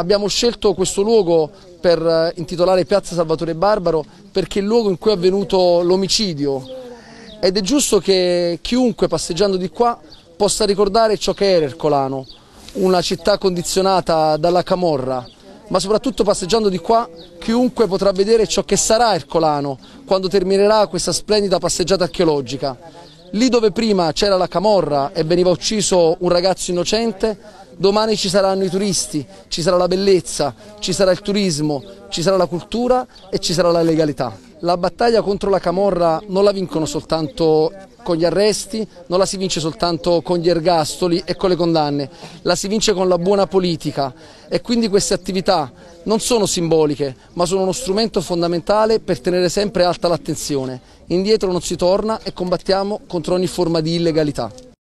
Abbiamo scelto questo luogo per eh, intitolare Piazza Salvatore Barbaro perché è il luogo in cui è avvenuto l'omicidio ed è giusto che chiunque passeggiando di qua possa ricordare ciò che era Ercolano, una città condizionata dalla camorra, ma soprattutto passeggiando di qua chiunque potrà vedere ciò che sarà Ercolano quando terminerà questa splendida passeggiata archeologica. Lì dove prima c'era la camorra e veniva ucciso un ragazzo innocente, Domani ci saranno i turisti, ci sarà la bellezza, ci sarà il turismo, ci sarà la cultura e ci sarà la legalità. La battaglia contro la Camorra non la vincono soltanto con gli arresti, non la si vince soltanto con gli ergastoli e con le condanne, la si vince con la buona politica e quindi queste attività non sono simboliche ma sono uno strumento fondamentale per tenere sempre alta l'attenzione. Indietro non si torna e combattiamo contro ogni forma di illegalità.